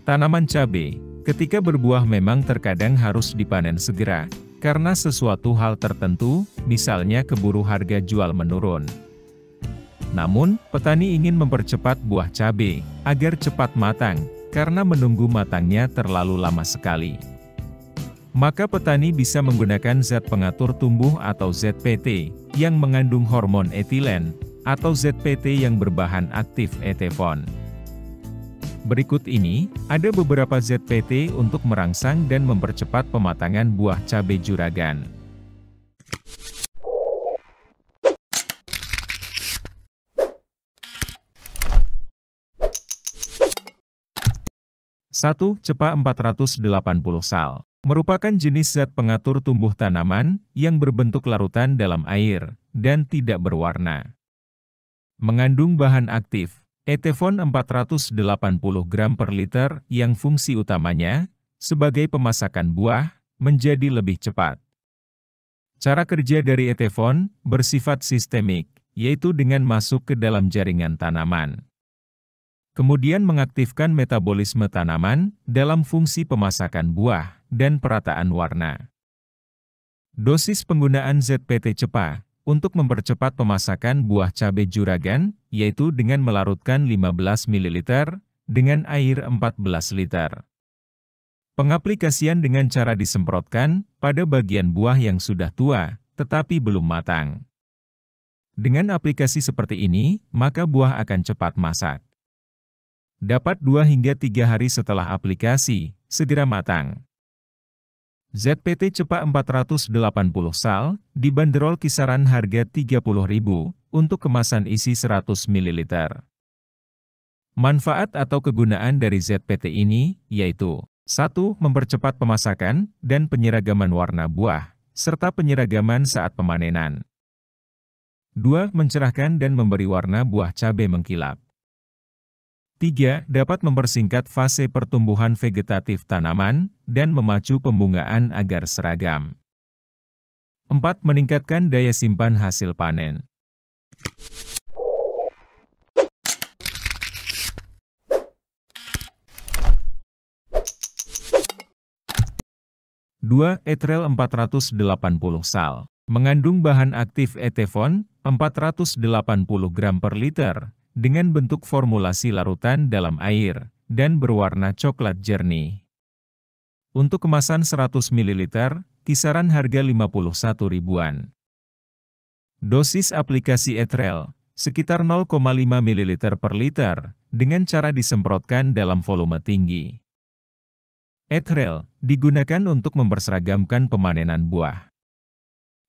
Tanaman cabai, ketika berbuah memang terkadang harus dipanen segera, karena sesuatu hal tertentu, misalnya keburu harga jual menurun. Namun, petani ingin mempercepat buah cabai, agar cepat matang, karena menunggu matangnya terlalu lama sekali. Maka petani bisa menggunakan zat pengatur tumbuh atau ZPT, yang mengandung hormon etilen, atau ZPT yang berbahan aktif etefon. Berikut ini, ada beberapa ZPT untuk merangsang dan mempercepat pematangan buah cabai juragan. Satu, cepa 480 sal merupakan jenis zat pengatur tumbuh tanaman yang berbentuk larutan dalam air dan tidak berwarna. Mengandung bahan aktif Etefon 480 gram per liter yang fungsi utamanya, sebagai pemasakan buah, menjadi lebih cepat. Cara kerja dari etefon bersifat sistemik, yaitu dengan masuk ke dalam jaringan tanaman. Kemudian mengaktifkan metabolisme tanaman dalam fungsi pemasakan buah dan perataan warna. Dosis penggunaan ZPT cepat untuk mempercepat pemasakan buah cabai juragan, yaitu dengan melarutkan 15 ml dengan air 14 liter. Pengaplikasian dengan cara disemprotkan pada bagian buah yang sudah tua, tetapi belum matang. Dengan aplikasi seperti ini, maka buah akan cepat masak. Dapat 2 hingga 3 hari setelah aplikasi, segera matang. ZPT cepat 480 sal, dibanderol kisaran harga rp 30.000 untuk kemasan isi 100 ml. Manfaat atau kegunaan dari ZPT ini, yaitu 1. Mempercepat pemasakan dan penyeragaman warna buah, serta penyeragaman saat pemanenan. 2. Mencerahkan dan memberi warna buah cabai mengkilap. 3. Dapat mempersingkat fase pertumbuhan vegetatif tanaman dan memacu pembungaan agar seragam. 4. Meningkatkan daya simpan hasil panen. Dua etrel 480 sal mengandung bahan aktif etefon 480 gram per liter dengan bentuk formulasi larutan dalam air, dan berwarna coklat jernih. Untuk kemasan 100 ml, kisaran harga 51 ribuan. Dosis aplikasi Etrel, sekitar 0,5 ml per liter, dengan cara disemprotkan dalam volume tinggi. Etrel, digunakan untuk memperseragamkan pemanenan buah.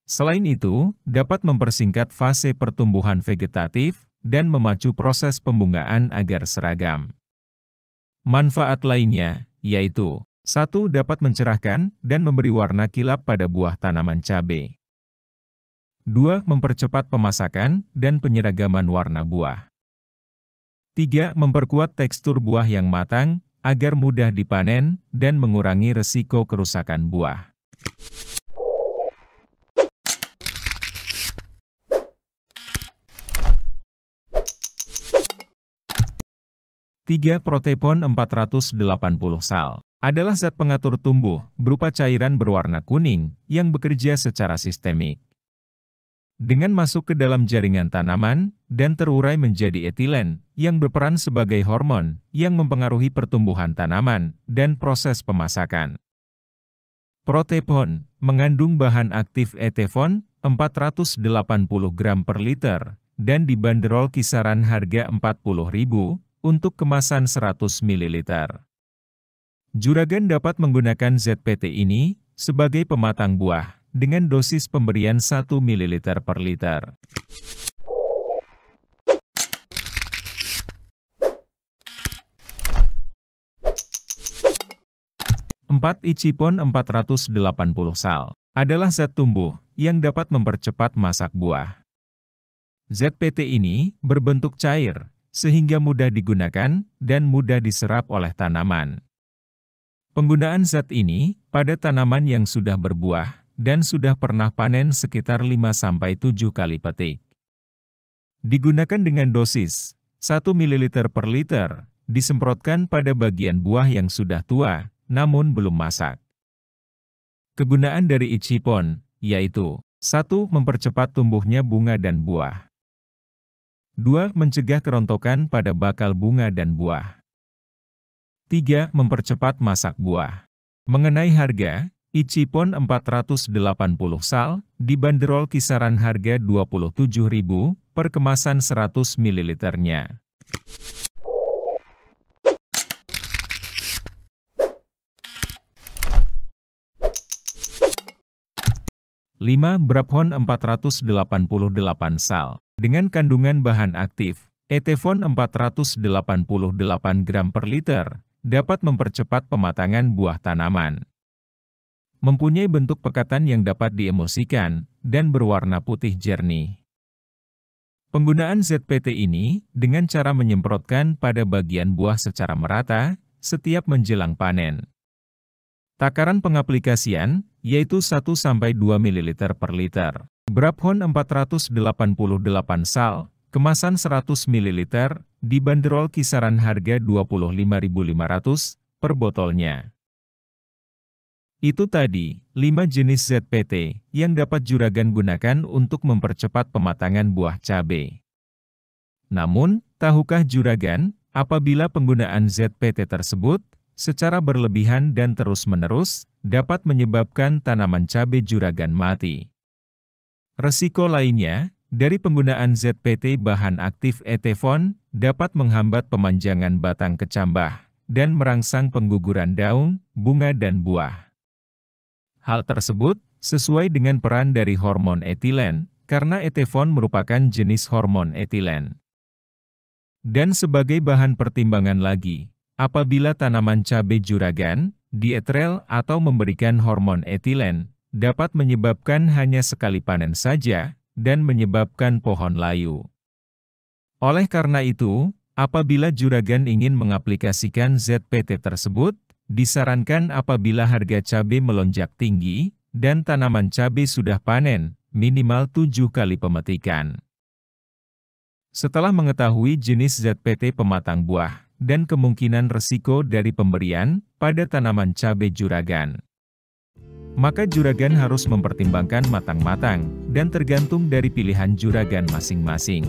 Selain itu, dapat mempersingkat fase pertumbuhan vegetatif, dan memacu proses pembungaan agar seragam. Manfaat lainnya, yaitu satu dapat mencerahkan dan memberi warna kilap pada buah tanaman cabai. Dua Mempercepat pemasakan dan penyeragaman warna buah. Tiga Memperkuat tekstur buah yang matang agar mudah dipanen dan mengurangi resiko kerusakan buah. 3 Protepon 480 sal adalah zat pengatur tumbuh berupa cairan berwarna kuning yang bekerja secara sistemik. Dengan masuk ke dalam jaringan tanaman dan terurai menjadi etilen yang berperan sebagai hormon yang mempengaruhi pertumbuhan tanaman dan proses pemasakan. Protepon mengandung bahan aktif etefon 480 gram per liter dan dibanderol kisaran harga 40.000 untuk kemasan 100 ml. Juragan dapat menggunakan ZPT ini sebagai pematang buah dengan dosis pemberian 1 ml per liter. Empat Ichipon 480 sal adalah zat tumbuh yang dapat mempercepat masak buah. ZPT ini berbentuk cair sehingga mudah digunakan dan mudah diserap oleh tanaman. Penggunaan zat ini pada tanaman yang sudah berbuah dan sudah pernah panen sekitar 5-7 kali petik. Digunakan dengan dosis 1 ml per liter, disemprotkan pada bagian buah yang sudah tua, namun belum masak. Kegunaan dari Ichipon, yaitu satu, Mempercepat tumbuhnya bunga dan buah. 2. Mencegah kerontokan pada bakal bunga dan buah. 3. Mempercepat masak buah. Mengenai harga, Ichipon 480 sal, dibanderol kisaran harga 27.000 per kemasan 100 ml-nya. Lima Braphon 488 sal dengan kandungan bahan aktif etefon 488 gram per liter dapat mempercepat pematangan buah tanaman. Mempunyai bentuk pekatan yang dapat diemosikan dan berwarna putih jernih. Penggunaan ZPT ini dengan cara menyemprotkan pada bagian buah secara merata setiap menjelang panen. Takaran pengaplikasian yaitu 1-2 ml per liter. Brabhon 488 sal, kemasan 100 ml, dibanderol kisaran harga 25.500 per botolnya. Itu tadi, 5 jenis ZPT yang dapat juragan gunakan untuk mempercepat pematangan buah cabai. Namun, tahukah juragan, apabila penggunaan ZPT tersebut secara berlebihan dan terus-menerus dapat menyebabkan tanaman cabai juragan mati. Resiko lainnya, dari penggunaan ZPT bahan aktif etefon dapat menghambat pemanjangan batang kecambah dan merangsang pengguguran daun, bunga dan buah. Hal tersebut sesuai dengan peran dari hormon etilen karena etefon merupakan jenis hormon etilen. Dan sebagai bahan pertimbangan lagi, apabila tanaman cabai juragan, dietrel atau memberikan hormon etilen, dapat menyebabkan hanya sekali panen saja, dan menyebabkan pohon layu. Oleh karena itu, apabila juragan ingin mengaplikasikan ZPT tersebut, disarankan apabila harga cabai melonjak tinggi, dan tanaman cabai sudah panen, minimal tujuh kali pemetikan. Setelah mengetahui jenis ZPT pematang buah, dan kemungkinan resiko dari pemberian pada tanaman cabai juragan maka juragan harus mempertimbangkan matang-matang, dan tergantung dari pilihan juragan masing-masing.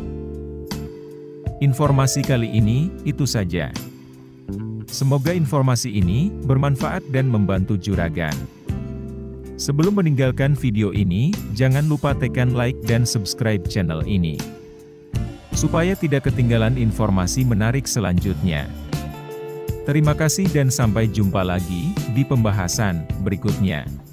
Informasi kali ini, itu saja. Semoga informasi ini bermanfaat dan membantu juragan. Sebelum meninggalkan video ini, jangan lupa tekan like dan subscribe channel ini. Supaya tidak ketinggalan informasi menarik selanjutnya. Terima kasih dan sampai jumpa lagi di pembahasan berikutnya.